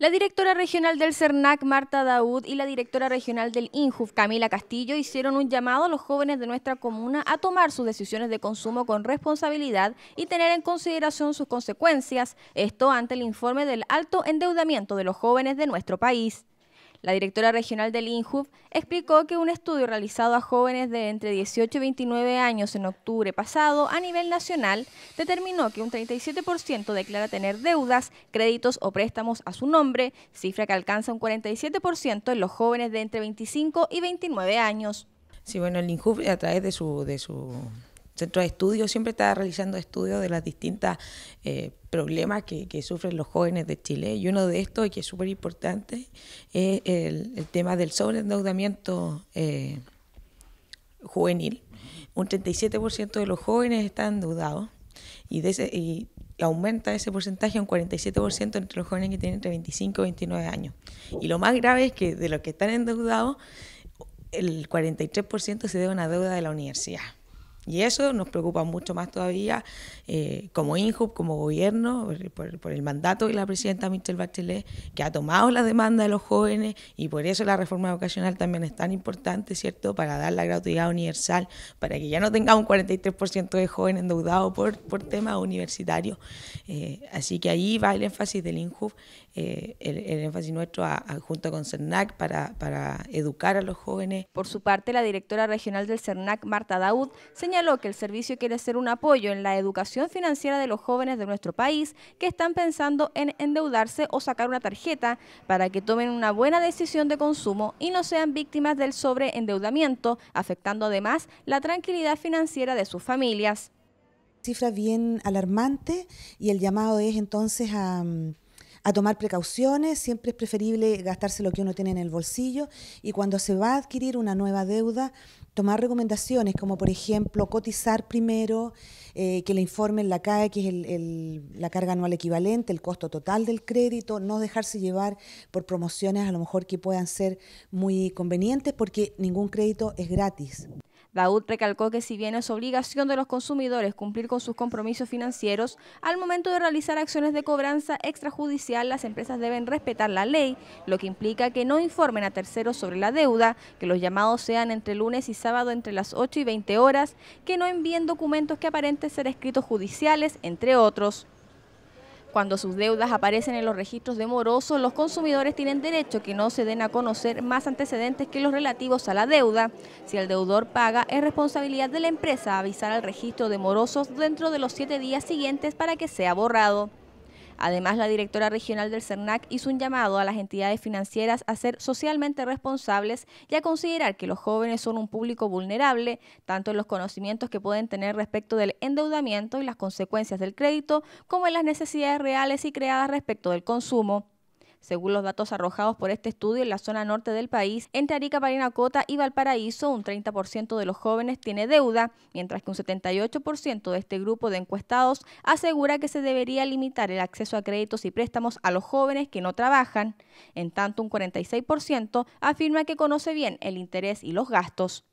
La directora regional del CERNAC, Marta Daud, y la directora regional del INJUF, Camila Castillo, hicieron un llamado a los jóvenes de nuestra comuna a tomar sus decisiones de consumo con responsabilidad y tener en consideración sus consecuencias, esto ante el informe del alto endeudamiento de los jóvenes de nuestro país. La directora regional del INJUV explicó que un estudio realizado a jóvenes de entre 18 y 29 años en octubre pasado a nivel nacional determinó que un 37% declara tener deudas, créditos o préstamos a su nombre, cifra que alcanza un 47% en los jóvenes de entre 25 y 29 años. Sí, bueno, el INJUV a través de su, de su centro de Estudios siempre está realizando estudios de las distintas eh, problemas que, sufren los jóvenes de Chile. Y uno de estos, que es súper importante, es el, tema del sobreendeudamiento eh, juvenil. Un 37% de los jóvenes están endeudados y, de ese, y aumenta ese porcentaje a un 47% entre los jóvenes que tienen entre 25 y 29 años. Y lo más grave es que de los que están endeudados, el 43% se debe a una deuda de la universidad. Y eso nos preocupa mucho más todavía eh, como INHUB, como gobierno, por, el mandato de la presidenta Michelle Bachelet, que ha tomado la demanda de los jóvenes y por eso la reforma educacional también es tan importante, ¿cierto?, para dar la gratuidad universal, para que ya no tengamos un 43% de jóvenes endeudados por, por temas universitarios. Eh, así que ahí va el énfasis del INHUB, eh, el, énfasis nuestro junto con CERNAC para, para educar a los jóvenes. Por su parte, la directora regional del CERNAC, Marta Daud, señaló que el servicio quiere ser un apoyo en la educación financiera de los jóvenes de nuestro país que están pensando en endeudarse o sacar una tarjeta para que tomen una buena decisión de consumo y no sean víctimas del sobreendeudamiento, afectando además la tranquilidad financiera de sus familias cifra bien alarmante y el llamado es entonces a, mm, a tomar precauciones, siempre es preferible gastarse lo que uno tiene en el bolsillo y cuando se va a adquirir una nueva deuda, tomar recomendaciones como por ejemplo cotizar primero, eh, que le informen la CAE, que es la carga anual equivalente, el costo total del crédito, no dejarse llevar por promociones a lo mejor que puedan ser muy convenientes porque ningún crédito es gratis. Daud recalcó que si bien es obligación de los consumidores cumplir con sus compromisos financieros, al momento de realizar acciones de cobranza extrajudicial las empresas deben respetar la ley, lo que implica que no informen a terceros sobre la deuda, que los llamados sean entre lunes y sábado entre las 8 y 20 horas, que no envíen documentos que aparenten ser escritos judiciales, entre otros. Cuando sus deudas aparecen en los registros de morosos, los consumidores tienen derecho que no se den a conocer más antecedentes que los relativos a la deuda. Si el deudor paga, es responsabilidad de la empresa avisar al registro de morosos dentro de los siete días siguientes para que sea borrado. Además, la directora regional del CERNAC hizo un llamado a las entidades financieras a ser socialmente responsables y a considerar que los jóvenes son un público vulnerable, tanto en los conocimientos que pueden tener respecto del endeudamiento y las consecuencias del crédito, como en las necesidades reales y creadas respecto del consumo. Según los datos arrojados por este estudio, en la zona norte del país, entre Arica, Parinacota y Valparaíso, un 30% de los jóvenes tiene deuda, mientras que un 78% de este grupo de encuestados asegura que se debería limitar el acceso a créditos y préstamos a los jóvenes que no trabajan. En tanto, un 46% afirma que conoce bien el interés y los gastos.